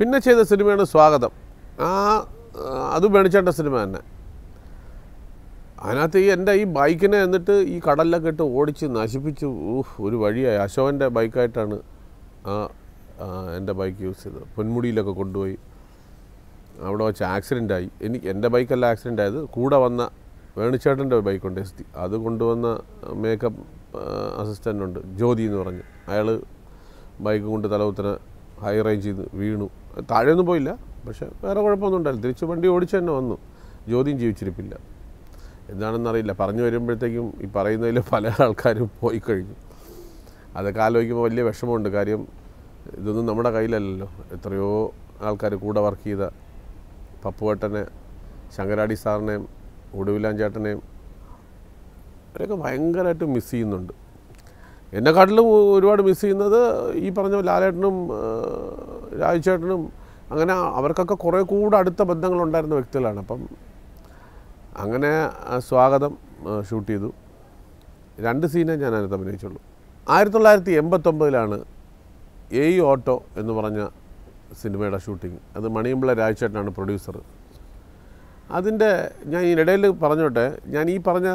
പിന്നെ ചെയ്ത സിനിമയാണ് സ്വാഗതം ആ അത് മേടിച്ചേട്ട സിനിമ തന്നെ അതിനകത്ത് ഈ എൻ്റെ ഈ ബൈക്കിനെ എന്നിട്ട് ഈ കടലിലൊക്കെ ഇട്ട് ഓടിച്ച് നശിപ്പിച്ച് ഊഹ് ഒരു വഴിയായി അശോകൻ്റെ ബൈക്കായിട്ടാണ് ആ എൻ്റെ ബൈക്ക് യൂസ് ചെയ്തത് പൊന്മുടിയിലൊക്കെ കൊണ്ടുപോയി അവിടെ വെച്ച് ആക്സിഡൻ്റ് ആയി എനിക്ക് എൻ്റെ ബൈക്കല്ല ആക്സിഡൻ്റ് ആയത് കൂടെ വന്ന വേണിച്ചേട്ടൻ്റെ ബൈക്കുണ്ട് എസ് ടി അത് കൊണ്ടുവന്ന മേക്കപ്പ് അസിസ്റ്റൻ്റ് ഉണ്ട് ജ്യോതി എന്ന് പറഞ്ഞ് അയാൾ ബൈക്ക് കൊണ്ട് തലകുത്തനെ ഹൈ റേഞ്ച് ചെയ്ത് വീണു താഴെയൊന്നും പോയില്ല പക്ഷെ വേറെ കുഴപ്പമൊന്നും ഉണ്ടായില്ല തിരിച്ച് വണ്ടി ഓടിച്ച് തന്നെ വന്നു ജ്യോതിയും ജീവിച്ചിരിപ്പില്ല എന്താണെന്നറിയില്ല പറഞ്ഞു വരുമ്പോഴത്തേക്കും ഈ പറയുന്നതിൽ പല ആൾക്കാരും പോയി കഴിഞ്ഞു അതൊക്കെ ആലോചിക്കുമ്പോൾ വലിയ വിഷമമുണ്ട് കാര്യം ഇതൊന്നും നമ്മുടെ കയ്യിലല്ലല്ലോ എത്രയോ ആൾക്കാർ കൂടെ വർക്ക് ചെയ്ത പപ്പുവേട്ടനെ ശങ്കരാടി സാറിനെയും ഒടുവിലാഞ്ചേട്ടനെയും അവരൊക്കെ ഭയങ്കരമായിട്ട് മിസ് ചെയ്യുന്നുണ്ട് എന്നെക്കാട്ടിലും ഒരുപാട് മിസ് ചെയ്യുന്നത് ഈ പറഞ്ഞ ലാലേട്ടനും രാജേട്ടനും അങ്ങനെ അവർക്കൊക്കെ കുറേ കൂടെ അടുത്ത ബന്ധങ്ങളുണ്ടായിരുന്ന വ്യക്തികളാണ് അപ്പം അങ്ങനെ സ്വാഗതം ഷൂട്ട് ചെയ്തു രണ്ട് സീനേ ഞാൻ അതിനകത്ത് അഭിനയിച്ചുള്ളൂ ആയിരത്തി തൊള്ളായിരത്തി എൺപത്തൊമ്പതിലാണ് എ ഓട്ടോ എന്ന് പറഞ്ഞ സിനിമയുടെ ഷൂട്ടിങ് അത് മണിയമ്പിള രാജേട്ടനാണ് പ്രൊഡ്യൂസർ അതിൻ്റെ ഞാൻ ഇടയിൽ പറഞ്ഞോട്ടെ ഞാൻ ഈ പറഞ്ഞ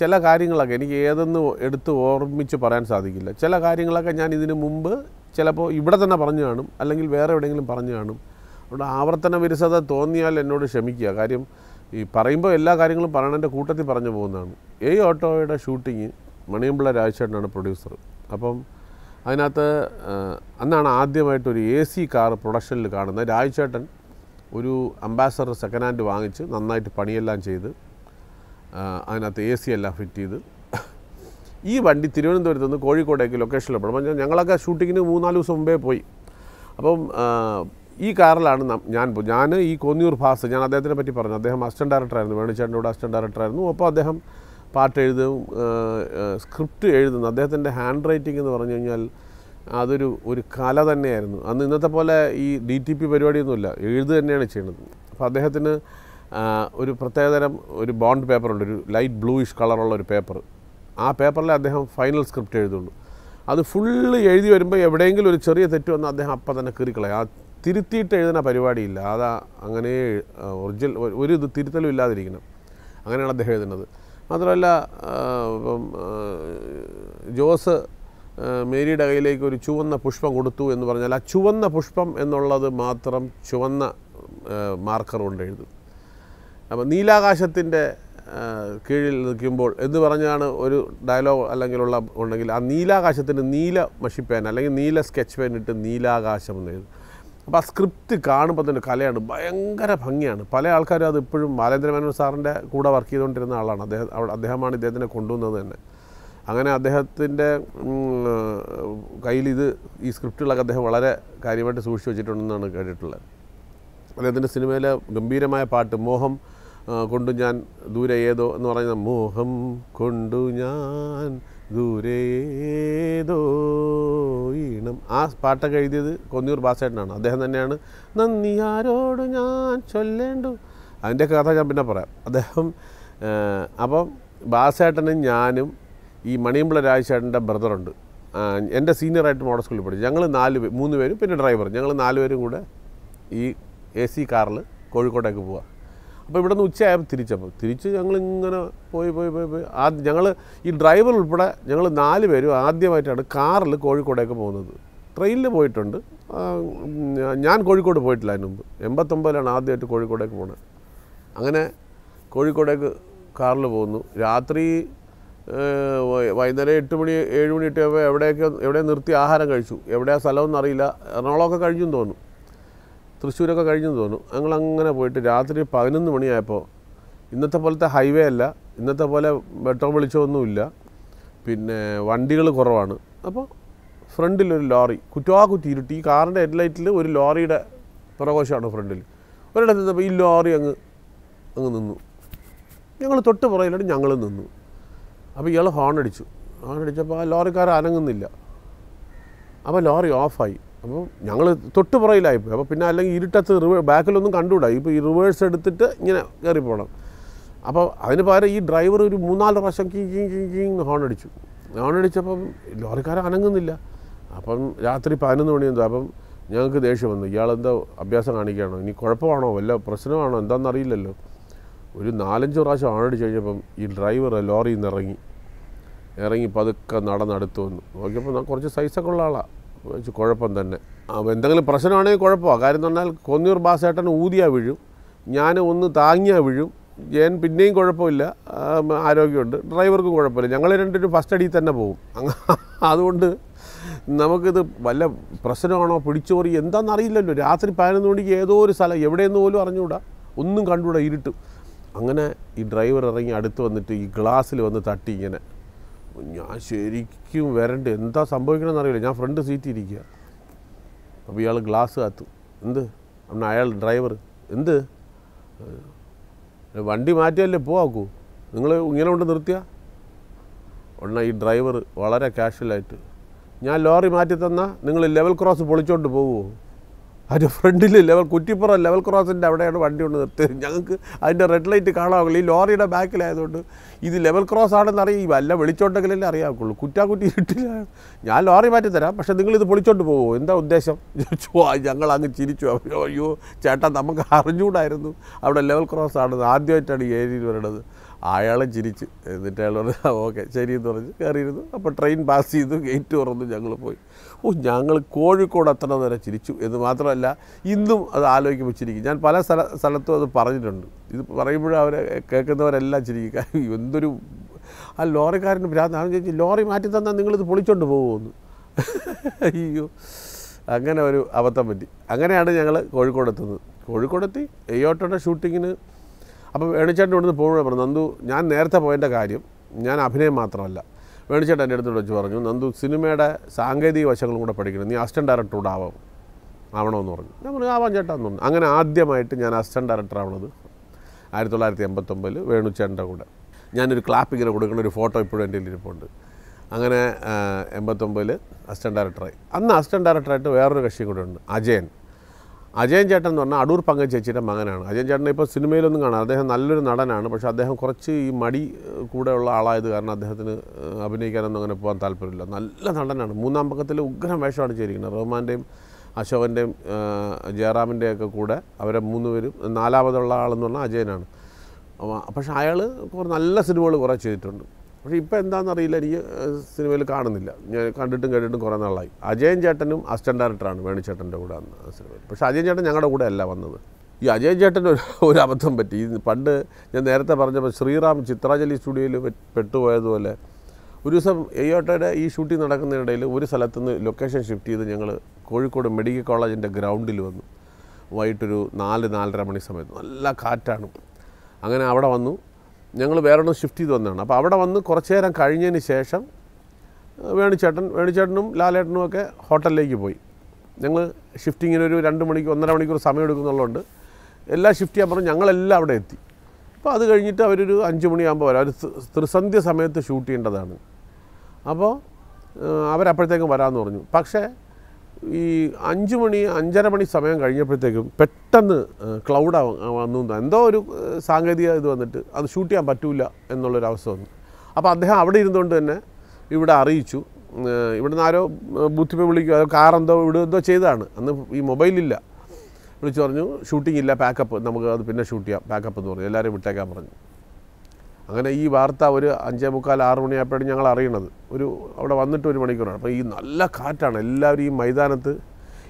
ചില കാര്യങ്ങളൊക്കെ എനിക്ക് ഏതെന്ന് എടുത്ത് ഓർമ്മിച്ച് പറയാൻ സാധിക്കില്ല ചില കാര്യങ്ങളൊക്കെ ഞാൻ ഇതിനു മുമ്പ് ചിലപ്പോൾ ഇവിടെ തന്നെ പറഞ്ഞു കാണും അല്ലെങ്കിൽ വേറെ എവിടെയെങ്കിലും പറഞ്ഞു കാണും അതുകൊണ്ട് ആവർത്തന വിരസത തോന്നിയാൽ എന്നോട് ക്ഷമിക്കുക കാര്യം ഈ പറയുമ്പോൾ എല്ലാ കാര്യങ്ങളും പറയണതിൻ്റെ കൂട്ടത്തിൽ പറഞ്ഞു പോകുന്നതാണ് ഏ ഓട്ടോയുടെ ഷൂട്ടിങ് മണിയമ്പിള രാജേട്ടനാണ് പ്രൊഡ്യൂസർ അപ്പം അതിനകത്ത് അന്നാണ് ആദ്യമായിട്ടൊരു എ സി കാർ പ്രൊഡക്ഷനിൽ കാണുന്നത് രാജ്ചേട്ടൻ ഒരു അംബാസഡർ സെക്കൻഡ് ഹാൻഡ് വാങ്ങിച്ച് നന്നായിട്ട് പണിയെല്ലാം ചെയ്ത് അതിനകത്ത് എ സി എല്ലാം ഫിറ്റ് ചെയ്ത് ഈ വണ്ടി തിരുവനന്തപുരത്ത് നിന്ന് കോഴിക്കോടേക്ക് ലൊക്കേഷനിൽ പോകണം ഞാൻ ഞങ്ങളൊക്കെ ഷൂട്ടിങ്ങിന് മൂന്നാല് ദിവസം മുമ്പേ പോയി അപ്പം ഈ കാറിലാണ് ഞാൻ ഞാൻ ഈ കൊന്നിയൂർ ഭാസ് ഞാൻ അദ്ദേഹത്തിനെ പറ്റി പറഞ്ഞു അദ്ദേഹം അസിസ്റ്റൻറ്റ് ഡയറക്ടറായിരുന്നു വേണുചേട്ടൻ്റെ കൂടെ അസിസ്റ്റൻറ്റ് ഡയറക്ടറായിരുന്നു അപ്പോൾ അദ്ദേഹം പാട്ട് എഴുതും സ്ക്രിപ്റ്റ് എഴുതുന്നു അദ്ദേഹത്തിൻ്റെ ഹാൻഡ് റൈറ്റിംഗ് എന്ന് പറഞ്ഞു കഴിഞ്ഞാൽ അതൊരു ഒരു കല തന്നെയായിരുന്നു അന്ന് ഇന്നത്തെ പോലെ ഈ ഡി ടി പി പരിപാടിയൊന്നുമില്ല എഴുതു തന്നെയാണ് ചെയ്യുന്നത് അപ്പോൾ അദ്ദേഹത്തിന് ഒരു പ്രത്യേകതരം ഒരു ബോണ്ട് പേപ്പറുണ്ട് ഒരു ലൈറ്റ് ബ്ലൂയിഷ് കളറുള്ള ഒരു പേപ്പർ ആ പേപ്പറിൽ അദ്ദേഹം ഫൈനൽ സ്ക്രിപ്റ്റ് എഴുതുള്ളൂ അത് ഫുള്ള് എഴുതി വരുമ്പോൾ എവിടെയെങ്കിലും ഒരു ചെറിയ തെറ്റ് വന്നാൽ അദ്ദേഹം അപ്പം തന്നെ കീറിക്കളയും ആ തിരുത്തിയിട്ട് എഴുതുന്ന പരിപാടിയില്ല അതാ അങ്ങനെ ഒറിജിനൽ ഒരു ഇത് തിരുത്തലും ഇല്ലാതിരിക്കണം അങ്ങനെയാണ് അദ്ദേഹം എഴുതുന്നത് മാത്രമല്ല ഇപ്പം ജോസ് മേരിയുടെ കയ്യിലേക്ക് ഒരു ചുവന്ന പുഷ്പം കൊടുത്തു എന്ന് പറഞ്ഞാൽ ആ ചുവന്ന പുഷ്പം എന്നുള്ളത് മാത്രം ചുവന്ന മാർക്കർ കൊണ്ട് എഴുതും അപ്പം നീലാകാശത്തിൻ്റെ കീഴിൽ നിൽക്കുമ്പോൾ എന്ന് പറഞ്ഞാണ് ഒരു ഡയലോഗ് അല്ലെങ്കിലുള്ള ഉണ്ടെങ്കിൽ ആ നീലാകാശത്തിന് നീല മഷിപ്പേൻ അല്ലെങ്കിൽ നീല സ്കെച്ച് പേൻ ഇട്ട് നീലാകാശം എന്ന് എഴുതും അപ്പോൾ ആ സ്ക്രിപ്റ്റ് കാണുമ്പോൾ തന്നെ കലയാണ് ഭയങ്കര ഭംഗിയാണ് പല ആൾക്കാരും അത് ഇപ്പോഴും മനോഹർ സാറിൻ്റെ കൂടെ വർക്ക് ചെയ്തുകൊണ്ടിരുന്ന ആളാണ് അദ്ദേഹം അദ്ദേഹമാണ് ഇദ്ദേഹത്തിനെ കൊണ്ടുവന്നത് തന്നെ അങ്ങനെ അദ്ദേഹത്തിൻ്റെ കയ്യിൽ ഇത് ഈ സ്ക്രിപ്റ്റുകളൊക്കെ അദ്ദേഹം വളരെ കാര്യമായിട്ട് സൂക്ഷിച്ചു വെച്ചിട്ടുണ്ടെന്നാണ് കേട്ടിട്ടുള്ളത് അദ്ദേഹത്തിൻ്റെ സിനിമയിലെ ഗംഭീരമായ പാട്ട് മോഹം കൊണ്ടു ഞാൻ ദൂരെ ഏതോ എന്ന് പറയുന്ന മോഹം കൊണ്ടു ഞാൻ ദൂരെ ഏതോ ആ പാട്ടൊക്കെ എഴുതിയത് കൊന്നിയൂർ ബാസേട്ടനാണ് അദ്ദേഹം തന്നെയാണ് നന്ദി ആരോട് ഞാൻ ചൊല്ലേണ്ടു അതിൻ്റെ കഥ ഞാൻ പിന്നെ പറയാം അദ്ദേഹം അപ്പം ബാസേട്ടനും ഞാനും ഈ മണിയമ്പിള രാജശേട്ടൻ്റെ ബ്രദറുണ്ട് എൻ്റെ സീനിയറായിട്ട് മോഡൽ സ്കൂളിൽ പഠിച്ചു ഞങ്ങൾ നാല് പേര് മൂന്ന് പേരും പിന്നെ ഡ്രൈവർ ഞങ്ങൾ നാല് പേരും കൂടെ ഈ എ സി കാറിൽ കോഴിക്കോട്ടേക്ക് പോവാം അപ്പോൾ ഇവിടെ നിന്ന് ഉച്ചയായപ്പോൾ തിരിച്ചപ്പോൾ തിരിച്ച് ഞങ്ങളിങ്ങനെ ഇങ്ങനെ പോയി പോയി പോയി പോയി ആദ്യം ഞങ്ങൾ ഈ ഡ്രൈവർ ഉൾപ്പെടെ ഞങ്ങൾ നാല് പേരും ആദ്യമായിട്ടാണ് കാറിൽ കോഴിക്കോടേക്ക് പോകുന്നത് ട്രെയിനിൽ പോയിട്ടുണ്ട് ഞാൻ കോഴിക്കോട് പോയിട്ടില്ല അതിന് മുമ്പ് എൺപത്തൊമ്പതിലാണ് ആദ്യമായിട്ട് കോഴിക്കോടേക്ക് പോണത് അങ്ങനെ കോഴിക്കോടേക്ക് കാറിൽ പോകുന്നു രാത്രി വൈകുന്നേരം എട്ട് മണി ഏഴ് മണി എട്ടിയപ്പോൾ എവിടെയൊക്കെ എവിടെ നിർത്തി ആഹാരം കഴിച്ചു എവിടെയാ സ്ഥലമൊന്നും അറിയില്ല എറണാകുളമൊക്കെ കഴിഞ്ഞെന്ന് തോന്നും തൃശ്ശൂരൊക്കെ കഴിഞ്ഞെന്ന് തോന്നും ഞങ്ങൾ അങ്ങനെ പോയിട്ട് രാത്രി പതിനൊന്ന് മണിയായപ്പോൾ ഇന്നത്തെ പോലത്തെ ഹൈവേ അല്ല ഇന്നത്തെ പോലെ വെട്ടം വെളിച്ചമൊന്നുമില്ല പിന്നെ വണ്ടികൾ കുറവാണ് അപ്പോൾ ഫ്രണ്ടിലൊരു ലോറി കുറ്റാ കുറ്റിയിരുട്ടി ഈ കാറിൻ്റെ ഹെഡ്ലൈറ്റിൽ ഒരു ലോറിയുടെ പുറകോശമാണ് ഫ്രണ്ടിൽ ഒരിടത്ത് നിന്നപ്പോൾ ഈ ലോറി അങ്ങ് അങ്ങ് നിന്നു ഞങ്ങൾ തൊട്ട് പുറകിലോട്ട് ഞങ്ങൾ നിന്നു അപ്പോൾ ഇയാൾ ഹോൺ അടിച്ചു ഹോൺ അടിച്ചപ്പോൾ ആ ലോറിക്കാർ അനങ്ങുന്നില്ല അപ്പോൾ ലോറി ഓഫായി അപ്പോൾ ഞങ്ങൾ തൊട്ട് പുറയിലായിപ്പോയി അപ്പോൾ പിന്നെ അല്ലെങ്കിൽ ഇരുട്ടത്ത് റിവേ ബാക്കിലൊന്നും കണ്ടുകൂടാ ഇപ്പോൾ ഈ റിവേഴ്സ് എടുത്തിട്ട് ഇങ്ങനെ കയറി പോകണം അപ്പോൾ അതിന് പകരം ഈ ഡ്രൈവർ ഒരു മൂന്നാല് പ്രാവശ്യം കിങ് കിങ് കിങ് ഹോൺ അടിച്ചു ഹോൺ അടിച്ചപ്പം ലോറിക്കാരൻ അനങ്ങുന്നില്ല അപ്പം രാത്രി പതിനൊന്ന് മണിയെന്തോ അപ്പം ഞങ്ങൾക്ക് ദേഷ്യം വന്നു ഇയാളെന്താ അഭ്യാസം കാണിക്കുകയാണോ ഇനി കുഴപ്പമാണോ വല്ല പ്രശ്നമാണോ എന്താണെന്നറിയില്ലല്ലോ ഒരു നാലഞ്ച് പ്രാവശ്യം ആണടിച്ച് കഴിഞ്ഞപ്പം ഈ ഡ്രൈവർ ലോറിയിൽ നിന്ന് ഇറങ്ങി ഇറങ്ങി പതുക്കെ നടന്നടുത്ത് വന്നു നോക്കിയപ്പോൾ ഞാൻ കുറച്ച് സൈസൊക്കെ ഉള്ള ആളാണ് വെച്ച് കുഴപ്പം തന്നെ അപ്പോൾ എന്തെങ്കിലും പ്രശ്നമാണെങ്കിൽ കുഴപ്പമാണ് കാര്യം എന്ന് പറഞ്ഞാൽ കൊന്നൂർ ബാസേട്ടൻ ഊതിയാ വീഴും ഞാൻ ഒന്ന് താങ്ങിയാ വീഴും ഞാൻ പിന്നെയും കുഴപ്പമില്ല ആരോഗ്യമുണ്ട് ഡ്രൈവർക്ക് കുഴപ്പമില്ല ഞങ്ങൾ രണ്ടുപേരും ഫസ്റ്റ് അടിയിൽ തന്നെ പോകും അതുകൊണ്ട് നമുക്കിത് വല്ല പ്രശ്നമാണോ പിടിച്ചോറി എന്താണെന്ന് അറിയില്ലല്ലോ രാത്രി പതിനൊന്ന് മണിക്ക് ഏതോ ഒരു സ്ഥലം എവിടെയെന്ന് പോലും അറിഞ്ഞുകൂടാ ഒന്നും കണ്ടുകൂടാ ഇരുട്ട് അങ്ങനെ ഈ ഡ്രൈവർ ഇറങ്ങി അടുത്ത് വന്നിട്ട് ഈ ഗ്ലാസ്സിൽ വന്ന് തട്ടി ഇങ്ങനെ ഞാൻ ശരിക്കും വരണ്ട് എന്താ സംഭവിക്കണമെന്ന് അറിയില്ല ഞാൻ ഫ്രണ്ട് സീറ്റ് ഇരിക്കുക അപ്പോൾ ഇയാൾ ഗ്ലാസ് കാത്തു എന്ത് അന്ന് അയാൾ ഡ്രൈവർ എന്ത് വണ്ടി മാറ്റിയല്ലേ പോവാക്കൂ നിങ്ങൾ ഇങ്ങനെ കൊണ്ട് നിർത്തിയാ ഉടനെ ഈ ഡ്രൈവർ വളരെ കാഷ്വലായിട്ട് ഞാൻ ലോറി മാറ്റി തന്ന നിങ്ങൾ ലെവൽ ക്രോസ് പൊളിച്ചോണ്ട് പോകുമോ അതിൻ്റെ ഫ്രണ്ടിൽ ലെവൽ കുറ്റിപ്പുറം ലെവൽ ക്രോസിൻ്റെ അവിടെയാണ് വണ്ടി കൊണ്ട് നിർത്തിയത് ഞങ്ങൾക്ക് അതിൻ്റെ റെഡ് ലൈറ്റ് കാണാവുള്ളൂ ഈ ലോറിയുടെ ബാക്കിലായതുകൊണ്ട് ഇത് ലെവൽ ക്രോസ് ആണെന്ന് വല്ല അല്ല വിളിച്ചോണ്ടെങ്കിലല്ലേ അറിയാവുള്ളൂ കുറ്റാക്കുറ്റി കിട്ടില്ല ഞാൻ ലോറി മാറ്റി തരാം പക്ഷേ നിങ്ങളിത് പൊളിച്ചോണ്ട് പോകുമോ എന്താ ഉദ്ദേശം ഞങ്ങൾ അങ്ങ് ചിരിച്ചു അയ്യോ ചേട്ടാ നമുക്ക് അറിഞ്ഞുകൂടായിരുന്നു അവിടെ ലെവൽ ക്രോസ് ആണെന്ന് ആദ്യമായിട്ടാണ് ഈ ഏരിയയിൽ വരേണ്ടത് അയാളെ ചിരിച്ച് എന്നിട്ട് അയാൾ പറഞ്ഞു ഓക്കെ ശരി എന്ന് പറഞ്ഞ് കയറിയിരുന്നു അപ്പോൾ ട്രെയിൻ പാസ് ചെയ്തു ഗേറ്റ് തുറന്നു ഞങ്ങൾ പോയി ഓ ഞങ്ങൾ കോഴിക്കോട് അത്ര നേരം ചിരിച്ചു എന്ന് മാത്രമല്ല ഇന്നും അത് ആലോചിക്കുമ്പോൾ ചിരിക്കും ഞാൻ പല സ്ഥല സ്ഥലത്തും അത് പറഞ്ഞിട്ടുണ്ട് ഇത് പറയുമ്പോഴും അവരെ കേൾക്കുന്നവരെല്ലാം ചിരിക്കും കാരണം എന്തൊരു ആ ലോറിക്കാരന് ഭ്രാന്ത് അവൻ ചോദിച്ചു ലോറി മാറ്റി തന്നാൽ നിങ്ങളിത് പൊളിച്ചോണ്ട് പോകുമെന്ന് അയ്യോ അങ്ങനെ ഒരു അബദ്ധം പറ്റി അങ്ങനെയാണ് ഞങ്ങൾ കോഴിക്കോടെത്തുന്നത് കോഴിക്കോടെത്തി എയ്യോട്ടോടെ ഷൂട്ടിങ്ങിന് അപ്പോൾ വേണിച്ചേട്ടൻ ഇവിടുന്ന് പോകുമ്പോൾ പറഞ്ഞു നന്ദു ഞാൻ നേരത്തെ പോയതിൻ്റെ കാര്യം ഞാൻ അഭിനയം മാത്രമല്ല വേണിച്ചേട്ടൻ എൻ്റെ അടുത്ത് വെച്ച് പറഞ്ഞു നന്ദു സിനിമയുടെ സാങ്കേതിക വശങ്ങളും കൂടെ പഠിക്കണം നീ ഡയറക്ടർ കൂടെ ആവാം ആവണമെന്ന് പറഞ്ഞു ഞാൻ പറഞ്ഞു ആവാം ചേട്ടാ എന്ന് പറഞ്ഞു അങ്ങനെ ആദ്യമായിട്ട് ഞാൻ അസിസ്റ്റൻ്റ് ഡയറക്ടർ ആവണത് ആയിരത്തി തൊള്ളായിരത്തി എൺപത്തൊമ്പതിൽ വേണുച്ചേട്ടൻ്റെ കൂടെ ഞാനൊരു ക്ലാപ്പ് ഇങ്ങനെ കൊടുക്കുന്ന ഒരു ഫോട്ടോ ഇപ്പോഴും എൻ്റെ ഇരിപ്പുണ്ട് അങ്ങനെ എൺപത്തൊമ്പതിൽ അസിസ്റ്റൻറ്റ് ഡയറക്ടറായി അന്ന് അസിസ്റ്റൻറ്റ് ഡയറക്ടറായിട്ട് വേറൊരു കക്ഷി കൂടെ ഉണ്ട് അജയൻ അജയൻ ചേട്ടൻ എന്ന് പറഞ്ഞാൽ അടൂർ പങ്കജ് ചേച്ചിയുടെ മകനാണ് അജയൻ ചേട്ടനെ ഇപ്പോൾ സിനിമയിലൊന്നും കാണാം അദ്ദേഹം നല്ലൊരു നടനാണ് പക്ഷേ അദ്ദേഹം കുറച്ച് ഈ മടി കൂടെയുള്ള ആളായത് കാരണം അദ്ദേഹത്തിന് അഭിനയിക്കാനൊന്നും അങ്ങനെ പോകാൻ താല്പര്യമില്ല നല്ല നടനാണ് മൂന്നാം പക്കത്തിൽ ഉഗ്രം വേഷമാണ് ചെയ്തിരിക്കുന്നത് റഹ്മാൻ്റെയും അശോകൻ്റെയും ജയറാമിൻ്റെയൊക്കെ കൂടെ അവരെ മൂന്നുപേരും നാലാമതുള്ള ആളെന്ന് പറഞ്ഞാൽ അജയനാണ് പക്ഷേ അയാൾ നല്ല സിനിമകൾ കുറേ ചെയ്തിട്ടുണ്ട് പക്ഷേ ഇപ്പോൾ എന്താണെന്നറിയില്ല എനിക്ക് സിനിമയിൽ കാണുന്നില്ല ഞാൻ കണ്ടിട്ടും കേട്ടിട്ടും കുറേ നാളായി അജയൻ ചേട്ടനും അസിസ്റ്റൻറ്റ് ഡയറക്ടറാണ് വേണുചേട്ടൻ്റെ കൂടെ അന്ന് സിനിമയിൽ പക്ഷേ അജയൻ ചേട്ടൻ ഞങ്ങളുടെ കൂടെ അല്ല വന്നത് ഈ അജയൻ ചേട്ടൻ ഒരു ഒരു അബദ്ധം പറ്റി പണ്ട് ഞാൻ നേരത്തെ പറഞ്ഞപ്പോൾ ശ്രീറാം ചിത്രാഞ്ജലി സ്റ്റുഡിയോയിൽ പെട്ടുപോയതുപോലെ ഒരു ദിവസം എയ്യോട്ടയുടെ ഈ ഷൂട്ടിംഗ് നടക്കുന്നതിനിടയിൽ ഒരു സ്ഥലത്തുനിന്ന് ലൊക്കേഷൻ ഷിഫ്റ്റ് ചെയ്ത് ഞങ്ങൾ കോഴിക്കോട് മെഡിക്കൽ കോളേജിൻ്റെ ഗ്രൗണ്ടിൽ വന്നു വൈകിട്ടൊരു നാല് നാലര മണി സമയത്ത് നല്ല കാറ്റാണ് അങ്ങനെ അവിടെ വന്നു ഞങ്ങൾ വേറൊന്നും ഷിഫ്റ്റ് ചെയ്ത് വന്നതാണ് അപ്പോൾ അവിടെ വന്ന് കുറച്ച് നേരം കഴിഞ്ഞതിന് ശേഷം വേണിച്ചേട്ടൻ വേണിച്ചേട്ടനും ലാലേട്ടനും ഒക്കെ ഹോട്ടലിലേക്ക് പോയി ഞങ്ങൾ ഷിഫ്റ്റിങ്ങിന് ഒരു രണ്ട് മണിക്കൂർ ഒന്നര മണിക്കൂർ സമയം എടുക്കുന്നുള്ളതുകൊണ്ട് എല്ലാം ഷിഫ്റ്റ് ചെയ്യാൻ പറഞ്ഞു ഞങ്ങളെല്ലാം അവിടെ എത്തി അപ്പോൾ അത് കഴിഞ്ഞിട്ട് അവരൊരു അഞ്ച് മണിയാകുമ്പോൾ വരാം ഒരു ത്രിസന്ധ്യ സമയത്ത് ഷൂട്ട് ചെയ്യേണ്ടതാണ് അപ്പോൾ അവരപ്പോഴത്തേക്കും വരാമെന്ന് പറഞ്ഞു പക്ഷേ ഈ അഞ്ച് മണി അഞ്ചര മണി സമയം കഴിഞ്ഞപ്പോഴത്തേക്കും പെട്ടെന്ന് ക്ലൗഡ് വന്നു എന്തോ ഒരു സാങ്കേതിക ഇത് വന്നിട്ട് അത് ഷൂട്ട് ചെയ്യാൻ പറ്റൂല എന്നുള്ളൊരവസ്ഥ വന്നു അപ്പോൾ അദ്ദേഹം അവിടെ ഇരുന്നുകൊണ്ട് തന്നെ ഇവിടെ അറിയിച്ചു ഇവിടെ നിന്ന് ആരോ ബുദ്ധിപ്പ് വിളിക്കുക കാർ എന്തോ ഇവിടെ എന്തോ ചെയ്തതാണ് അന്ന് ഈ മൊബൈലില്ല വിളിച്ചു പറഞ്ഞു ഷൂട്ടിംഗ് ഇല്ല പാക്കപ്പ് നമുക്ക് അത് പിന്നെ ഷൂട്ട് ചെയ്യാം പാക്കപ്പ് എന്ന് പറഞ്ഞു എല്ലാവരെയും വിട്ടേക്കാൻ പറഞ്ഞു അങ്ങനെ ഈ വാർത്ത ഒരു അഞ്ചേ മുക്കാൽ ആറ് മണിയായപ്പോഴും ഞങ്ങൾ അറിയണത് ഒരു അവിടെ വന്നിട്ട് ഒരു മണിക്കൂറാണ് അപ്പോൾ ഈ നല്ല കാറ്റാണ് എല്ലാവരും ഈ മൈതാനത്ത്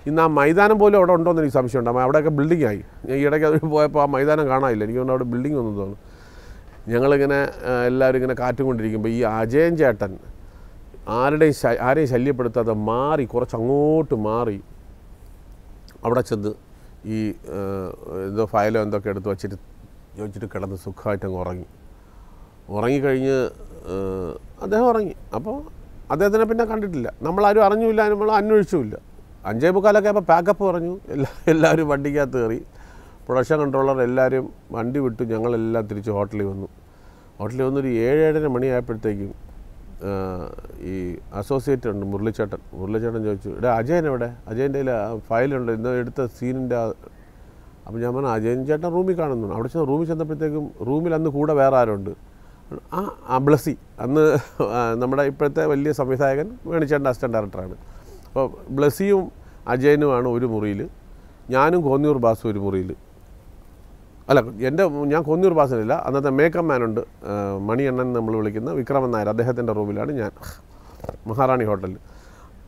ഇന്ന് ആ മൈതാനം പോലും അവിടെ ഉണ്ടോയെന്ന് എനിക്ക് സംശയമുണ്ട് അപ്പോൾ അവിടെയൊക്കെ ബിൽഡിംഗ് ആയി ഞാൻ ഈ ഇടയ്ക്ക് അതിൽ പോയപ്പോൾ ആ മൈതാനം കാണാനില്ല എനിക്ക് തോന്നുന്നു അവിടെ ബിൽഡിംഗ് ഒന്നും തോന്നുന്നു ഞങ്ങളിങ്ങനെ എല്ലാവരും ഇങ്ങനെ കാറ്റും കൊണ്ടിരിക്കുമ്പോൾ ഈ അജയൻ ചേട്ടൻ ആരുടെയും ആരെയും ശല്യപ്പെടുത്താതെ മാറി കുറച്ച് അങ്ങോട്ട് മാറി അവിടെ ചെന്ന് ഈ എന്തോ ഫയലോ എന്തൊക്കെ എടുത്ത് വച്ചിട്ട് ചോദിച്ചിട്ട് കിടന്ന് സുഖമായിട്ടങ്ങ് ഉറങ്ങി ഉറങ്ങിക്കഴിഞ്ഞ് അദ്ദേഹം ഉറങ്ങി അപ്പോൾ അദ്ദേഹത്തിനെ പിന്നെ കണ്ടിട്ടില്ല നമ്മളാരും അറിഞ്ഞില്ല നമ്മൾ അന്വേഷിച്ചുമില്ല അഞ്ചേ മുക്കാലൊക്കെ അപ്പോൾ പാക്കപ്പ് പറഞ്ഞു എല്ലാ എല്ലാവരും വണ്ടിക്കകത്ത് കയറി പ്രൊഡക്ഷൻ കൺട്രോളർ എല്ലാവരും വണ്ടി വിട്ടു ഞങ്ങളെല്ലാം തിരിച്ച് ഹോട്ടലിൽ വന്നു ഹോട്ടലിൽ വന്നൊരു ഏഴ് ഏഴര മണിയായപ്പോഴത്തേക്കും ഈ അസോസിയേറ്റ് ഉണ്ട് മുരളിച്ചേട്ടൻ മുരളിച്ചേട്ടൻ ചോദിച്ചു ഇവിടെ അജയൻ എവിടെ അജയൻ്റെ ഫയലുണ്ട് ഇന്ന് എടുത്ത സീനിൻ്റെ അപ്പം ഞാൻ പറഞ്ഞു അജയൻ ചേട്ടൻ റൂമിൽ കാണുന്നു അവിടെ ചെന്ന് റൂമിൽ ചെന്നപ്പോഴത്തേക്കും റൂമിൽ അന്ന് കൂടെ വേറെ ആരുണ്ട് ആ അബ്ലസി അന്ന് നമ്മുടെ ഇപ്പോഴത്തെ വലിയ സംവിധായകൻ വേണിച്ചേണ്ട അസിസ്റ്റൻ്റ് ഡയറക്ടറാണ് അപ്പോൾ ബ്ലസിയും അജയനുമാണ് ഒരു മുറിയിൽ ഞാനും കോന്നിയൂർ ബാസും ഒരു മുറിയിൽ അല്ല എൻ്റെ ഞാൻ കോന്നിയൂർ പാസിലില്ല അന്നത്തെ മേക്കപ്പ് മാനുണ്ട് മണിയണ്ണൻ നമ്മൾ വിളിക്കുന്ന വിക്രമൻ നായർ അദ്ദേഹത്തിൻ്റെ റൂമിലാണ് ഞാൻ മഹാറാണി ഹോട്ടലിൽ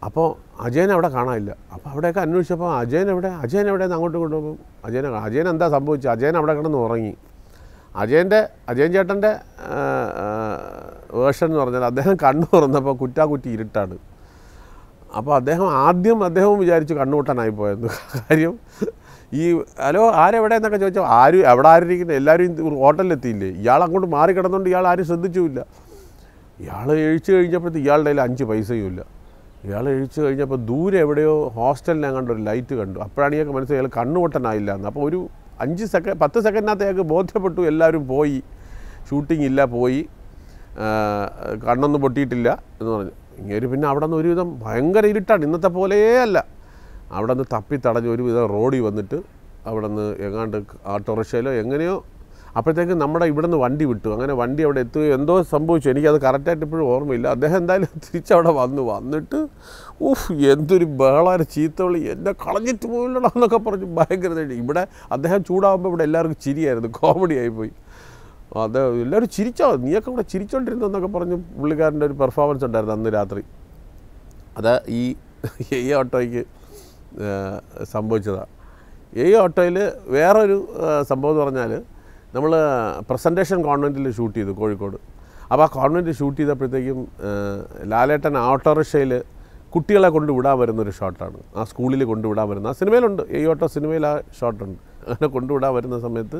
അപ്പോൾ അജയൻ അവിടെ കാണാനില്ല അപ്പോൾ അവിടെയൊക്കെ അന്വേഷിച്ചപ്പോൾ അജയൻ എവിടെ അജയൻ എവിടെയെന്ന് അങ്ങോട്ട് കൊണ്ടുപോകും അജയൻ അജയൻ എന്താ സംഭവിച്ചത് അജയൻ അവിടെ കിടന്ന് ഉറങ്ങി അജയൻ്റെ അജയൻ ചേട്ടൻ്റെ വേർഷൻ എന്ന് പറഞ്ഞാൽ അദ്ദേഹം കണ്ണു തുറന്നപ്പോൾ കുറ്റാകുറ്റി ഇരുട്ടാണ് അപ്പോൾ അദ്ദേഹം ആദ്യം അദ്ദേഹവും വിചാരിച്ചു കണ്ണുകൂട്ടനായി പോയെന്ന് കാര്യം ഈ ഹലോ ആരെവിടെ എന്നൊക്കെ ചോദിച്ചാൽ ആരും എവിടെ ആരിരിക്കുന്നത് എല്ലാവരും ഹോട്ടലിലെത്തിയില്ലേ ഇയാൾ അങ്ങോട്ട് മാറി കിടന്നുകൊണ്ട് ഇയാൾ ആരും ശ്രദ്ധിച്ചുമില്ല ഇയാൾ എഴിച്ചു കഴിഞ്ഞപ്പോഴത്തെ ഇയാളുടെ കയ്യിൽ അഞ്ച് പൈസയും ഇല്ല ഇയാൾ എഴിച്ചു കഴിഞ്ഞപ്പോൾ ദൂരെ എവിടെയോ ഹോസ്റ്റലിനെങ്ങാണ്ട് ഒരു ലൈറ്റ് കണ്ടു അപ്പോഴാണ് ഇയാൾക്ക് മനസ്സിലായി അയാൾ എന്ന് അപ്പോൾ ഒരു അഞ്ച് സെക്കൻഡ് പത്ത് സെക്കൻഡിനകത്ത് ഞങ്ങൾക്ക് ബോധ്യപ്പെട്ടു എല്ലാവരും പോയി ഷൂട്ടിംഗ് ഇല്ല പോയി കണ്ണൊന്നും പൊട്ടിയിട്ടില്ല എന്ന് പറഞ്ഞു ഇങ്ങനെ പിന്നെ അവിടെ നിന്ന് ഒരുവിധം ഭയങ്കര ഇരുട്ടാണ് ഇന്നത്തെ പോലെയേ അല്ല അവിടെ നിന്ന് തപ്പി തടഞ്ഞ് ഒരുവിധം റോഡിൽ വന്നിട്ട് അവിടെ നിന്ന് എങ്ങാണ്ട് ആട്ടോറിക്ഷയിലോ എങ്ങനെയോ അപ്പോഴത്തേക്ക് നമ്മുടെ ഇവിടെ നിന്ന് വണ്ടി വിട്ടു അങ്ങനെ വണ്ടി അവിടെ എത്തുകയോ എന്തോ സംഭവിച്ചു എനിക്കത് കറക്റ്റായിട്ട് ഇപ്പോഴും ഓർമ്മയില്ല അദ്ദേഹം എന്തായാലും തിരിച്ചവിടെ വന്നു വന്നിട്ട് ഊഫ് എന്തൊരു ബഹളാര ചീത്തവിളി എന്നെ കളഞ്ഞിട്ട് പോയില്ലടാ എന്നൊക്കെ പറഞ്ഞു ഭയങ്കര ഇവിടെ അദ്ദേഹം ചൂടാകുമ്പോൾ ഇവിടെ എല്ലാവർക്കും ചിരിയായിരുന്നു കോമഡി ആയിപ്പോയി അത് എല്ലാവരും ചിരിച്ചോ നീയൊക്കെ ഇവിടെ എന്നൊക്കെ പറഞ്ഞു പുള്ളിക്കാരൻ്റെ ഒരു പെർഫോമൻസ് ഉണ്ടായിരുന്നു അന്ന് രാത്രി അത് ഈ ഈ ഓട്ടോയ്ക്ക് സംഭവിച്ചതാണ് ഈ ഓട്ടോയിൽ വേറൊരു സംഭവം എന്ന് പറഞ്ഞാൽ നമ്മൾ പ്രസൻറ്റേഷൻ കോൺവെൻറ്റിൽ ഷൂട്ട് ചെയ്തു കോഴിക്കോട് അപ്പോൾ ആ കോൺവെൻറ്റ് ഷൂട്ട് ചെയ്തപ്പോഴത്തേക്കും ലാലേട്ടൻ ഓട്ടോറിക്ഷയിൽ കുട്ടികളെ കൊണ്ട് വിടാൻ ഒരു ഷോട്ടാണ് ആ സ്കൂളിൽ കൊണ്ടുവിടാൻ വരുന്ന ആ സിനിമയിലുണ്ട് ഈ ഓട്ടോ സിനിമയിൽ ആ ഷോട്ടുണ്ട് അങ്ങനെ കൊണ്ടുവിടാൻ വരുന്ന സമയത്ത്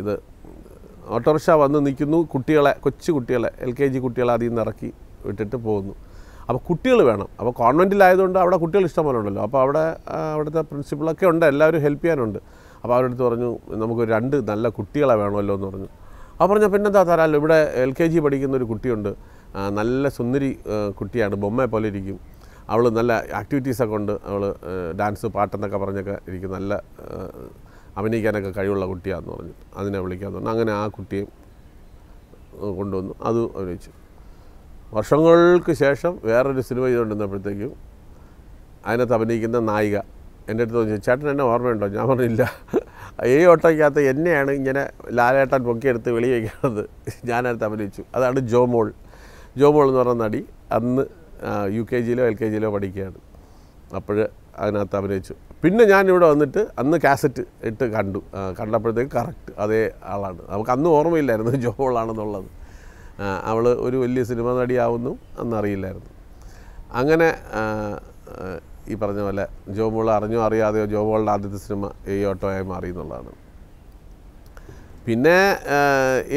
ഇത് ഓട്ടോറിക്ഷ വന്ന് നിൽക്കുന്നു കുട്ടികളെ കൊച്ചു കുട്ടികളെ എൽ കെ ജി കുട്ടികളെ അതിൽ നിന്ന് ഇറക്കി വിട്ടിട്ട് പോകുന്നു അപ്പോൾ കുട്ടികൾ വേണം അപ്പോൾ കോൺവെൻറ്റിലായതുകൊണ്ട് അവിടെ കുട്ടികൾ പോലെ ഉണ്ടല്ലോ അപ്പോൾ അവിടെ അവിടുത്തെ പ്രിൻസിപ്പളൊക്കെ ഉണ്ട് എല്ലാവരും ഹെൽപ്പ് ചെയ്യാനുണ്ട് അപ്പോൾ അവരടുത്ത് പറഞ്ഞു നമുക്ക് രണ്ട് നല്ല കുട്ടികളെ വേണമല്ലോ എന്ന് പറഞ്ഞു അപ്പോൾ പറഞ്ഞു പിന്നെന്താ തരാമല്ലോ ഇവിടെ എൽ കെ ജി പഠിക്കുന്ന ഒരു കുട്ടിയുണ്ട് നല്ല സുന്ദരി കുട്ടിയാണ് ബൊമ്മയെ പോലെ ഇരിക്കും അവൾ നല്ല ആക്ടിവിറ്റീസൊക്കെ ഉണ്ട് അവൾ ഡാൻസ് പാട്ടെന്നൊക്കെ പറഞ്ഞൊക്കെ ഇരിക്കും നല്ല അഭിനയിക്കാനൊക്കെ കഴിവുള്ള കുട്ടിയാണെന്ന് പറഞ്ഞു അതിനെ വിളിക്കാമെന്ന് പറഞ്ഞു അങ്ങനെ ആ കുട്ടിയെ കൊണ്ടുവന്നു അത് അഭിനയിച്ചു വർഷങ്ങൾക്ക് ശേഷം വേറൊരു സിനിമ ചെയ്തുകൊണ്ടിരുന്നപ്പോഴത്തേക്കും അതിനകത്ത് അഭിനയിക്കുന്ന നായിക എൻ്റെ അടുത്ത് ചോദിച്ചു ചേട്ടൻ എന്നെ ഓർമ്മയുണ്ടോ ഞാൻ പറഞ്ഞില്ല ഈ ഓട്ടോയ്ക്കകത്ത് എന്നെയാണ് ഇങ്ങനെ ലാലേട്ടൻ പൊക്കിയെടുത്ത് വെളി വയ്ക്കുന്നത് ഞാനടുത്ത് അഭിനയിച്ചു അതാണ് ജോമോൾ ജോമോൾ എന്ന് പറഞ്ഞ നടി അന്ന് യു കെ ജിയിലോ എൽ കെ ജിയിലോ പഠിക്കുകയാണ് അപ്പോൾ അതിനകത്ത് അഭിനയിച്ചു പിന്നെ ഞാനിവിടെ വന്നിട്ട് അന്ന് കാസറ്റ് ഇട്ട് കണ്ടു കണ്ടപ്പോഴത്തേക്ക് കറക്റ്റ് അതേ ആളാണ് നമുക്ക് അന്ന് ഓർമ്മയില്ലായിരുന്നു ആണെന്നുള്ളത് അവൾ ഒരു വലിയ സിനിമ നടിയാവുന്നു അന്നറിയില്ലായിരുന്നു അങ്ങനെ ഈ പറഞ്ഞ പോലെ ജോമോൾ അറിഞ്ഞോ അറിയാതെയോ ജോമോളുടെ ആദ്യത്തെ സിനിമ എ ഓട്ടോയായി മാറി എന്നുള്ളതാണ് പിന്നെ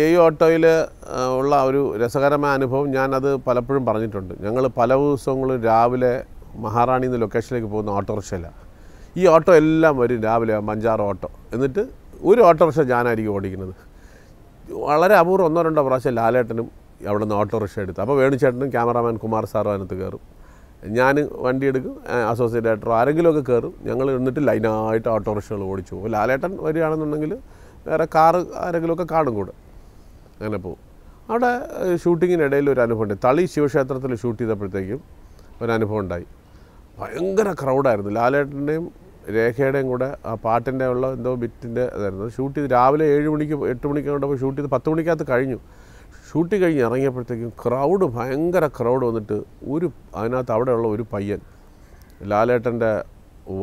എ ഓട്ടോയിൽ ഉള്ള ഒരു രസകരമായ അനുഭവം ഞാനത് പലപ്പോഴും പറഞ്ഞിട്ടുണ്ട് ഞങ്ങൾ പല ദിവസങ്ങളും രാവിലെ മഹാറാണി എന്ന ലൊക്കേഷനിലേക്ക് പോകുന്ന ഓട്ടോറിക്ഷയിലാണ് ഈ ഓട്ടോ എല്ലാം വരും രാവിലെ അഞ്ചാറ് ഓട്ടോ എന്നിട്ട് ഒരു ഓട്ടോറിക്ഷ ഞാനായിരിക്കും ഓടിക്കുന്നത് വളരെ അപൂർവം ഒന്നോ രണ്ടോ പ്രാവശ്യം ലാലേട്ടനും അവിടെ നിന്ന് ഓട്ടോറിക്ഷ എടുത്തു അപ്പോൾ വേണുചേട്ടനും ക്യാമറാമാൻ കുമാർ സാറും അതിനകത്ത് കയറും ഞാൻ വണ്ടി എടുക്കും അസോസിയേറ്റ് ഡയറക്ടറോ ആരെങ്കിലുമൊക്കെ കയറും ഞങ്ങൾ എന്നിട്ട് ലൈനായിട്ട് ഓട്ടോറിക്ഷകൾ ഓടിച്ചു പോകും ലാലേട്ടൻ വരികയാണെന്നുണ്ടെങ്കിൽ വേറെ കാറ് ആരെങ്കിലുമൊക്കെ കാണും കൂടെ അങ്ങനെ പോകും അവിടെ ഷൂട്ടിങ്ങിനിടയിൽ ഒരു അനുഭവം ഉണ്ട് തളി ശിവക്ഷേത്രത്തിൽ ഷൂട്ട് ചെയ്തപ്പോഴത്തേക്കും ഒരു അനുഭവം ഉണ്ടായി ഭയങ്കര ക്രൗഡായിരുന്നു ലാലേട്ടൻ്റെയും രേഖയുടെയും കൂടെ ആ പാട്ടിൻ്റെ ഉള്ള എന്തോ ബിറ്റിൻ്റെ അതായിരുന്നു ഷൂട്ട് ചെയ്ത് രാവിലെ ഏഴ് മണിക്ക് എട്ട് മണിക്ക് കൊണ്ടുപോയി ഷൂട്ട് ചെയ്ത് പത്ത് മണിക്കകത്ത് കഴിഞ്ഞു ഷൂട്ട് കഴിഞ്ഞ് ഇറങ്ങിയപ്പോഴത്തേക്കും ക്രൗഡ് ഭയങ്കര ക്രൗഡ് വന്നിട്ട് ഒരു അതിനകത്ത് അവിടെയുള്ള ഒരു പയ്യൻ ലാലേട്ടൻ്റെ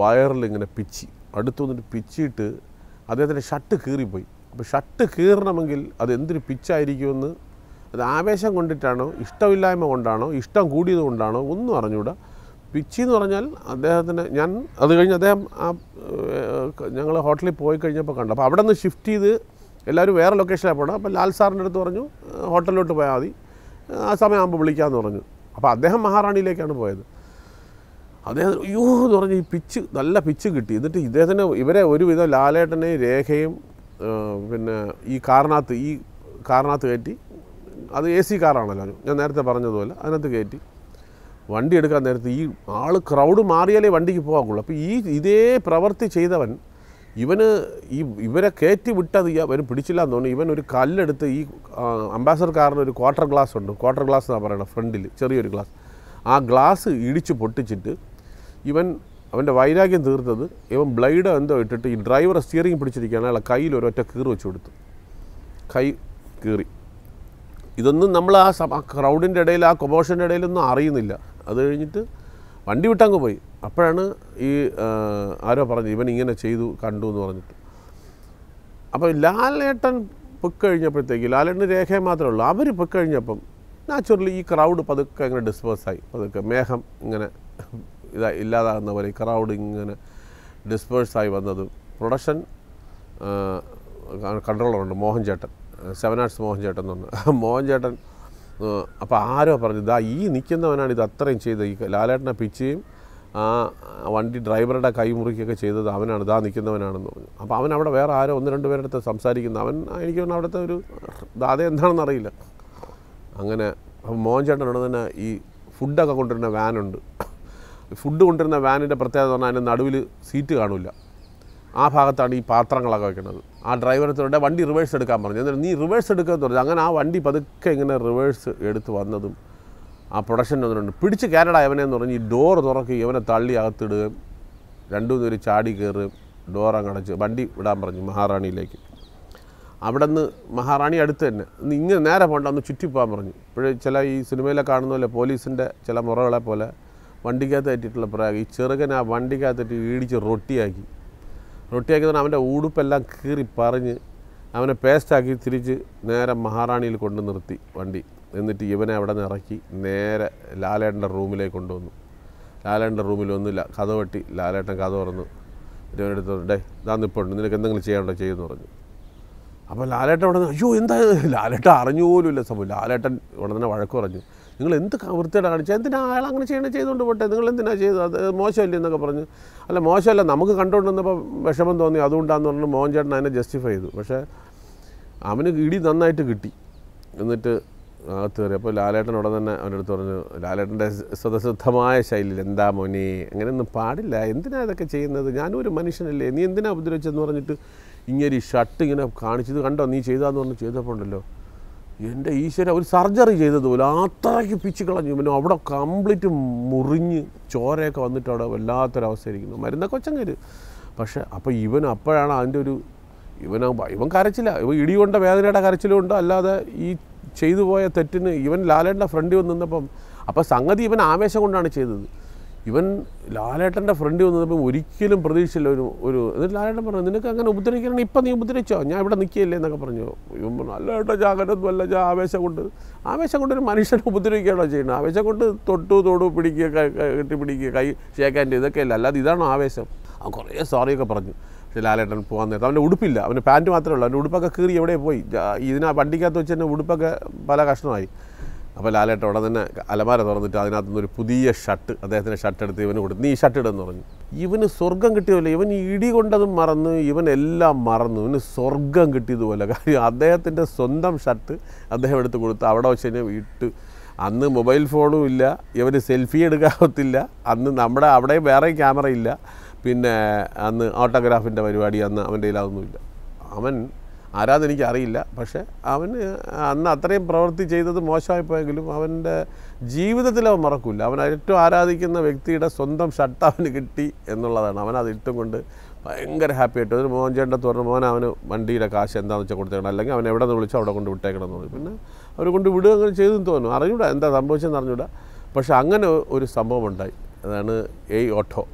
വയറിൽ ഇങ്ങനെ പിച്ചി അടുത്തു വന്നിട്ട് പിച്ചിയിട്ട് അദ്ദേഹത്തിൻ്റെ ഷട്ട് കീറിപ്പോയി അപ്പോൾ ഷർട്ട് കീറണമെങ്കിൽ അത് എന്തൊരു പിച്ചായിരിക്കുമെന്ന് അത് ആവേശം കൊണ്ടിട്ടാണോ ഇഷ്ടമില്ലായ്മ കൊണ്ടാണോ ഇഷ്ടം കൂടിയത് കൊണ്ടാണോ ഒന്നും അറിഞ്ഞുകൂടാ പിച്ചി എന്ന് പറഞ്ഞാൽ അദ്ദേഹത്തിന് ഞാൻ അത് കഴിഞ്ഞ് അദ്ദേഹം ആ ഞങ്ങൾ ഹോട്ടലിൽ പോയി കഴിഞ്ഞപ്പോൾ കണ്ടു അപ്പോൾ അവിടെ നിന്ന് ഷിഫ്റ്റ് ചെയ്ത് എല്ലാവരും വേറെ ലൊക്കേഷനിലാണ് പോകണം അപ്പോൾ ലാൽ സാറിൻ്റെ അടുത്ത് പറഞ്ഞു ഹോട്ടലിലോട്ട് പോയാൽ മതി ആ സമയമാകുമ്പോൾ വിളിക്കാമെന്ന് പറഞ്ഞു അപ്പോൾ അദ്ദേഹം മഹാറാണിയിലേക്കാണ് പോയത് അദ്ദേഹം അയ്യോ എന്ന് പറഞ്ഞ് ഈ പിച്ച് നല്ല പിച്ച് കിട്ടി എന്നിട്ട് ഇദ്ദേഹത്തിന് ഇവരെ ഒരുവിധം ലാലേട്ടനെയും രേഖയും പിന്നെ ഈ കാറിനകത്ത് ഈ കാറിനകത്ത് കയറ്റി അത് എ സി കാറാണല്ലോ ഞാൻ നേരത്തെ പറഞ്ഞതുപോലെ അതിനകത്ത് കയറ്റി വണ്ടി എടുക്കാൻ നേരത്ത് ഈ ആൾ ക്രൗഡ് മാറിയാലേ വണ്ടിക്ക് പോകാൻ അപ്പോൾ ഈ ഇതേ പ്രവൃത്തി ചെയ്തവൻ ഇവന് ഈ ഇവരെ കയറ്റി വിട്ടത് ഇവൻ പിടിച്ചില്ല എന്ന് തോന്നുന്നു ഇവൻ ഒരു കല്ലെടുത്ത് ഈ അംബാസഡർ കാറിന് ഒരു ക്വാർട്ടർ ഗ്ലാസ് ഉണ്ട് ക്വാർട്ടർ ഗ്ലാസ് എന്നാണ് പറയുന്നത് ഫ്രണ്ടിൽ ചെറിയൊരു ഗ്ലാസ് ആ ഗ്ലാസ് ഇടിച്ച് പൊട്ടിച്ചിട്ട് ഇവൻ അവൻ്റെ വൈരാഗ്യം തീർത്തത് ഇവൻ ബ്ലൈഡ് എന്തോ ഇട്ടിട്ട് ഈ ഡ്രൈവറെ സ്റ്റിയറിംഗ് പിടിച്ചിരിക്കുകയാണ് അയാളെ കയ്യിൽ ഒരൊറ്റ കീറ് വെച്ച് കൊടുത്തു കൈ കീറി ഇതൊന്നും നമ്മൾ ആ ക്രൗഡിൻ്റെ ഇടയിൽ ആ കൊമോഷൻ്റെ ഇടയിലൊന്നും അറിയുന്നില്ല അത് കഴിഞ്ഞിട്ട് വണ്ടി വിട്ടങ്ങ് പോയി അപ്പോഴാണ് ഈ ആരോ പറഞ്ഞു ഇവൻ ഇങ്ങനെ ചെയ്തു കണ്ടു എന്ന് പറഞ്ഞിട്ട് അപ്പോൾ ലാലേട്ടൻ പൊക്കഴിഞ്ഞപ്പോഴത്തേക്ക് ലാലേട്ടൻ രേഖയെ മാത്രമേ ഉള്ളൂ അവർ പൊക്കഴിഞ്ഞപ്പം നാച്ചുറലി ഈ ക്രൗഡ് പതുക്കെ ഡിസ്പേഴ്സ് ഡിസ്പേഴ്സായി പതുക്കെ മേഘം ഇങ്ങനെ ഇതാ ഇല്ലാതാകുന്ന പോലെ ക്രൗഡ് ഇങ്ങനെ ഡിസ്പേഴ്സായി വന്നത് പ്രൊഡക്ഷൻ കൺട്രോളറുണ്ട് മോഹൻചേട്ടൻ സെവൻ ആർട്സ് മോഹൻചേട്ടൻ എന്ന് പറഞ്ഞു മോഹൻചേട്ടൻ അപ്പോൾ ആരോ പറഞ്ഞു ഇതാ ഈ നിൽക്കുന്നവനാണ് ഇത് അത്രയും ചെയ്തത് ഈ ലാലേട്ടനെ പിച്ചയും ആ വണ്ടി ഡ്രൈവറുടെ കൈമുറിക്കൊക്കെ ചെയ്തത് അവനാണ് ഇതാ നിൽക്കുന്നവനാണെന്ന് പറഞ്ഞു അപ്പോൾ അവൻ അവിടെ വേറെ ആരോ ഒന്ന് രണ്ട് അടുത്ത് സംസാരിക്കുന്നു അവൻ എനിക്ക് തോന്നുന്നു അവിടുത്തെ ഒരു ദാത എന്താണെന്ന് അറിയില്ല അങ്ങനെ മോഹൻ ചേട്ടനോട് തന്നെ ഈ ഫുഡൊക്കെ കൊണ്ടുവരുന്ന വാനുണ്ട് ഫുഡ് കൊണ്ടുവരുന്ന വാനിൻ്റെ പ്രത്യേകത പറഞ്ഞാൽ അതിൻ്റെ നടുവിൽ സീറ്റ് കാണില്ല ആ ഭാഗത്താണ് ഈ പാത്രങ്ങളൊക്കെ വെക്കുന്നത് ആ ഡ്രൈവറത്തിലൂടെ വണ്ടി റിവേഴ്സ് എടുക്കാൻ പറഞ്ഞു എന്നിട്ട് നീ റിവേഴ്സ് എടുക്കുക എന്ന് പറഞ്ഞു അങ്ങനെ ആ വണ്ടി പതുക്കെ ഇങ്ങനെ റിവേഴ്സ് എടുത്ത് വന്നതും ആ പ്രൊഡക്ഷൻ വന്നിട്ടുണ്ട് പിടിച്ച് കാനഡ യവനെ എന്ന് പറഞ്ഞ് ഈ ഡോർ തുറക്കുകയും യവനെ തള്ളി അകത്തിടുകയും രണ്ടു നേരം ചാടി കയറുകയും ഡോർ അങ്ങടച്ച് വണ്ടി വിടാൻ പറഞ്ഞു മഹാറാണിയിലേക്ക് അവിടെ നിന്ന് മഹാറാണി അടുത്ത് തന്നെ ഇന്ന് ഇങ്ങനെ നേരെ പോകണ്ട ഒന്ന് ചുറ്റിപ്പോകാൻ പറഞ്ഞു ഇപ്പോഴും ചില ഈ സിനിമയിലെ കാണുന്ന പോലെ പോലീസിൻ്റെ ചില മുറകളെ പോലെ വണ്ടിക്കകത്ത് ഏറ്റിട്ടുള്ള പ്രയോഗം ഈ ചെറുകൻ ആ വണ്ടിക്കകത്തിട്ട് ഈടിച്ച് റൊട്ടിയാക്കി റൊട്ടിയാക്കി തന്നെ അവൻ്റെ ഉടുപ്പെല്ലാം കീറി പറഞ്ഞ് അവനെ പേസ്റ്റാക്കി തിരിച്ച് നേരെ മഹാറാണിയിൽ കൊണ്ട് നിർത്തി വണ്ടി എന്നിട്ട് ഇവനെ അവിടെ നിന്ന് ഇറക്കി നേരെ ലാലേട്ടൻ്റെ റൂമിലേക്ക് കൊണ്ടുവന്നു ലാലേട്ടൻ്റെ റൂമിൽ വന്ന് കഥ വെട്ടി ലാലേട്ടൻ കഥ പറഞ്ഞു ഇവനെടുത്ത് ഡേ ഇതാ നിപ്പുണ്ട് നിനക്ക് എന്തെങ്കിലും ചെയ്യാനുണ്ടോ ചെയ്യുമെന്ന് പറഞ്ഞു അപ്പോൾ ലാലേട്ടൻ അവിടെ അയ്യോ എന്താ ലാലേട്ടൻ അറിഞ്ഞു പോലും ഇല്ല സംഭവം ലാലേട്ടൻ ഇവിടെ തന്നെ വഴക്ക് പറഞ്ഞു നിങ്ങൾ എന്ത് വൃത്തിയുടെ കാണിച്ചാൽ എന്തിനാ അയാൾ അങ്ങനെ ചെയ്യണേ ചെയ്തുകൊണ്ട് പോട്ടെ നിങ്ങൾ എന്തിനാ ചെയ്തത് അത് മോശമല്ലേ എന്നൊക്കെ പറഞ്ഞു അല്ല മോശമല്ല നമുക്ക് കണ്ടുകൊണ്ടിരുന്നപ്പോൾ വിഷമം തോന്നി അതുകൊണ്ടാന്ന് പറഞ്ഞു മോഹൻ ചേട്ടൻ അതിനെ ജസ്റ്റിഫൈ ചെയ്തു പക്ഷേ അവന് ഇടി നന്നായിട്ട് കിട്ടി എന്നിട്ട് അകത്ത് കയറി അപ്പോൾ ലാലേട്ടൻ ഉടൻ തന്നെ അവൻ്റെ അടുത്ത് പറഞ്ഞു ലാലേട്ടൻ്റെ സ്വതസിദ്ധമായ ശൈലിയിൽ എന്താ മോനി അങ്ങനെയൊന്നും പാടില്ല എന്തിനാ ഇതൊക്കെ ചെയ്യുന്നത് ഞാനൊരു മനുഷ്യനല്ലേ നീ എന്തിനാ ഉപദ്രവിച്ചെന്ന് പറഞ്ഞിട്ട് ഇങ്ങനെ ഷർട്ട് ഇങ്ങനെ കാണിച്ചത് കണ്ടോ നീ ചെയ്താന്ന് പറഞ്ഞ് ഉണ്ടല്ലോ എൻ്റെ ഈശ്വര ഒരു സർജറി ചെയ്തതുപോലെ അത്രയ്ക്ക് പിച്ച് കളഞ്ഞു പിന്നെ അവിടെ കംപ്ലീറ്റ് മുറിഞ്ഞ് ചോരയൊക്കെ വന്നിട്ട് അവിടെ വല്ലാത്തൊരവസ്ഥയായിരിക്കുന്നു മരുന്നൊക്കെ ഒച്ചങ്ങര് പക്ഷേ അപ്പോൾ ഇവൻ അപ്പോഴാണ് അതിൻ്റെ ഒരു ഇവൻ ഇവൻ കരച്ചില്ല ഇവൻ ഇടികൊണ്ട വേദനയുടെ കരച്ചിലുണ്ടോ അല്ലാതെ ഈ ചെയ്തു പോയ തെറ്റിന് ഇവൻ ലാലേട്ടൻ്റെ ഫ്രണ്ടിൽ വന്ന് നിന്നപ്പം അപ്പോൾ സംഗതി ഇവൻ ആവേശം കൊണ്ടാണ് ചെയ്തത് ഇവൻ ലാലേട്ടൻ്റെ ഫ്രണ്ടിൽ വന്ന് നിന്നപ്പം ഒരിക്കലും പ്രതീക്ഷയില്ല ഒരു ഒരു എന്നിട്ട് ലാലേട്ടൻ പറഞ്ഞു നിനക്ക് അങ്ങനെ ഉപദ്രവിക്കണം ഇപ്പം നീ ഉപദ്രവിച്ചോ ഞാൻ ഇവിടെ നിൽക്കില്ലേ എന്നൊക്കെ പറഞ്ഞു ഇവൻ പറഞ്ഞു അല്ല ഞാൻ അല്ല ജാ ആവേശം കൊണ്ട് ആവേശം കൊണ്ട് ഒരു മനുഷ്യനെ ഉപദ്രവിക്കുകയാണോ ചെയ്യുന്നത് ആവേശം കൊണ്ട് തൊട്ടു തൊടു പിടിക്കുക കെട്ടി പിടിക്കുക കൈ ഷേക്കാൻ്റെ ഇതൊക്കെ ഇല്ല അല്ലാതെ ഇതാണോ ആവേശം ആ കുറേ സോറിയൊക്കെ പറഞ്ഞു ലാലേട്ടൻ പോകാൻ നേരത്തെ അവൻ്റെ ഉടുപ്പില്ല അവൻ്റെ പാൻറ്റ് മാത്രമേ ഉള്ളൂ അവൻ്റെ ഉടുപ്പൊക്കെ കീറി എവിടെ പോയി ഇതിനാ വണ്ടിക്കകത്ത് വെച്ച് തന്നെ ഉടുപ്പൊക്കെ പല കഷ്ണമായി അപ്പോൾ ലാലേട്ടൻ ഉടൻ തന്നെ അലമാര തുറന്നിട്ട് അതിനകത്തുനിന്ന് ഒരു പുതിയ ഷർട്ട് അദ്ദേഹത്തിൻ്റെ ഷർട്ട് എടുത്ത് ഇവന് കൊടുത്തു നീ ഷർട്ട് ഇടുന്നു പറഞ്ഞു ഇവന് സ്വർഗം കിട്ടിയതല്ല ഇവൻ ഇടി കൊണ്ടതും മറന്നു ഇവൻ എല്ലാം മറന്നു ഇവന് സ്വർഗം കിട്ടിയതുപോലെ കാര്യം അദ്ദേഹത്തിൻ്റെ സ്വന്തം ഷർട്ട് അദ്ദേഹം എടുത്ത് കൊടുത്ത് അവിടെ വെച്ച് കഴിഞ്ഞാൽ ഇട്ട് അന്ന് മൊബൈൽ ഫോണും ഇല്ല ഇവർ സെൽഫി എടുക്കാത്തില്ല അന്ന് നമ്മുടെ അവിടെ വേറെ ക്യാമറ ഇല്ല പിന്നെ അന്ന് ഓട്ടോഗ്രാഫിൻ്റെ പരിപാടി അന്ന് അവൻ്റെ കയ്യിൽ അവൻ ആരാതെനിക്ക് അറിയില്ല പക്ഷേ അവന് അന്ന് അത്രയും പ്രവൃത്തി ചെയ്തത് മോശമായിപ്പോയെങ്കിലും അവൻ്റെ ജീവിതത്തിൽ അവൻ മറക്കില്ല അവൻ ഏറ്റവും ആരാധിക്കുന്ന വ്യക്തിയുടെ സ്വന്തം ഷർട്ട് അവന് കിട്ടി എന്നുള്ളതാണ് അവൻ അത് ഇട്ടും കൊണ്ട് ഭയങ്കര ഹാപ്പി ആയിട്ട് ഒരു മോഹൻ ചേട്ടൻ തുറന്ന് മോൻ അവന് വണ്ടിയുടെ കാശ് എന്താണെന്ന് വെച്ചാൽ കൊടുത്തേക്കണം അല്ലെങ്കിൽ അവൻ എവിടെ നിന്ന് വിളിച്ചോ അവിടെ കൊണ്ട് വിട്ടേക്കണം എന്ന് പറഞ്ഞു പിന്നെ അവർ കൊണ്ട് വിടുക അങ്ങനെ ചെയ്തെന്ന് തോന്നുന്നു അറിഞ്ഞൂടാ എന്താ സംഭവിച്ചതെന്ന് അറിഞ്ഞൂടാ പക്ഷേ അങ്ങനെ ഒരു സംഭവം ഉണ്ടായി അതാണ് എയ് ഓട്ടോ